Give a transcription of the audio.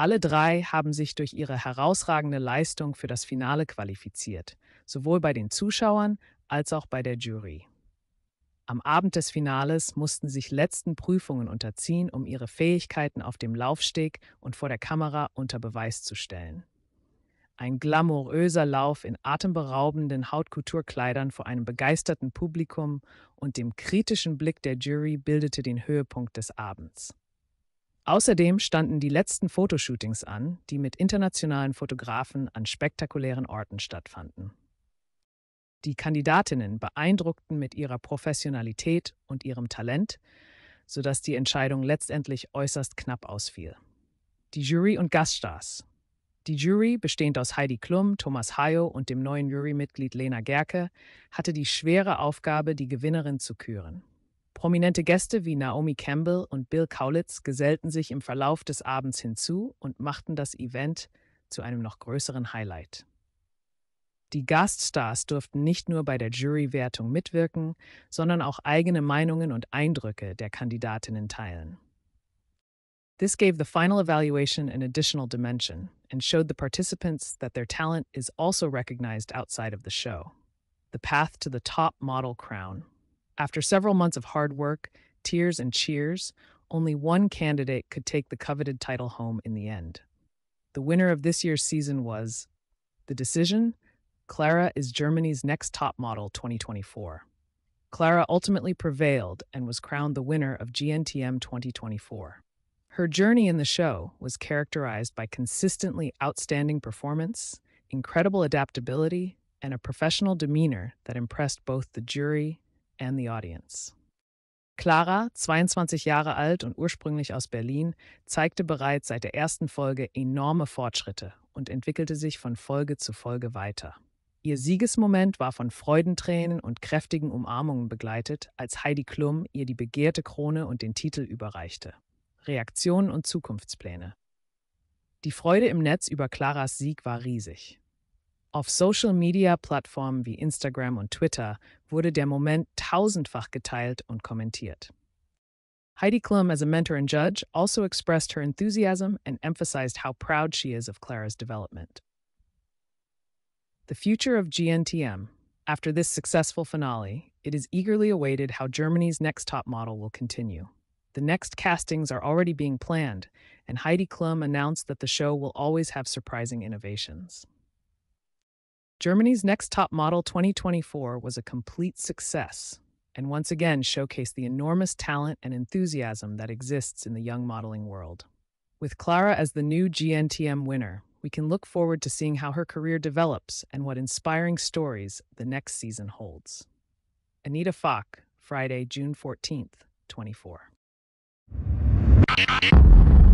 Alle drei haben sich durch ihre herausragende Leistung für das Finale qualifiziert, sowohl bei den Zuschauern als auch bei der Jury. Am Abend des Finales mussten sich letzten Prüfungen unterziehen, um ihre Fähigkeiten auf dem Laufsteg und vor der Kamera unter Beweis zu stellen. Ein glamouröser Lauf in atemberaubenden Hautkulturkleidern vor einem begeisterten Publikum und dem kritischen Blick der Jury bildete den Höhepunkt des Abends. Außerdem standen die letzten Fotoshootings an, die mit internationalen Fotografen an spektakulären Orten stattfanden. Die Kandidatinnen beeindruckten mit ihrer Professionalität und ihrem Talent, sodass die Entscheidung letztendlich äußerst knapp ausfiel. Die Jury und Gaststars. Die Jury, bestehend aus Heidi Klum, Thomas Hayo und dem neuen Jurymitglied Lena Gerke, hatte die schwere Aufgabe, die Gewinnerin zu küren. Prominente Gäste wie Naomi Campbell und Bill Kaulitz gesellten sich im Verlauf des Abends hinzu und machten das Event zu einem noch größeren Highlight. Die Gaststars durften nicht nur bei der Jurywertung mitwirken, sondern auch eigene Meinungen und Eindrücke der Kandidatinnen teilen. This gave the final evaluation an additional dimension and showed the participants that their talent is also recognized outside of the show. The path to the top model crown After several months of hard work, tears, and cheers, only one candidate could take the coveted title home in the end. The winner of this year's season was The Decision Clara is Germany's next top model 2024. Clara ultimately prevailed and was crowned the winner of GNTM 2024. Her journey in the show was characterized by consistently outstanding performance, incredible adaptability, and a professional demeanor that impressed both the jury and the Audience. Clara, 22 Jahre alt und ursprünglich aus Berlin, zeigte bereits seit der ersten Folge enorme Fortschritte und entwickelte sich von Folge zu Folge weiter. Ihr Siegesmoment war von Freudentränen und kräftigen Umarmungen begleitet, als Heidi Klum ihr die begehrte Krone und den Titel überreichte. Reaktionen und Zukunftspläne. Die Freude im Netz über Claras Sieg war riesig. Auf Social-Media-Plattformen wie Instagram und Twitter wurde der Moment tausendfach geteilt und kommentiert. Heidi Klum, as a mentor and judge, also expressed her enthusiasm and emphasized how proud she is of Clara's development. The future of GNTM. After this successful finale, it is eagerly awaited how Germany's next top model will continue. The next castings are already being planned, and Heidi Klum announced that the show will always have surprising innovations. Germany's Next Top Model 2024 was a complete success and once again showcased the enormous talent and enthusiasm that exists in the young modeling world. With Clara as the new GNTM winner, we can look forward to seeing how her career develops and what inspiring stories the next season holds. Anita Fock, Friday, June 14th, 24.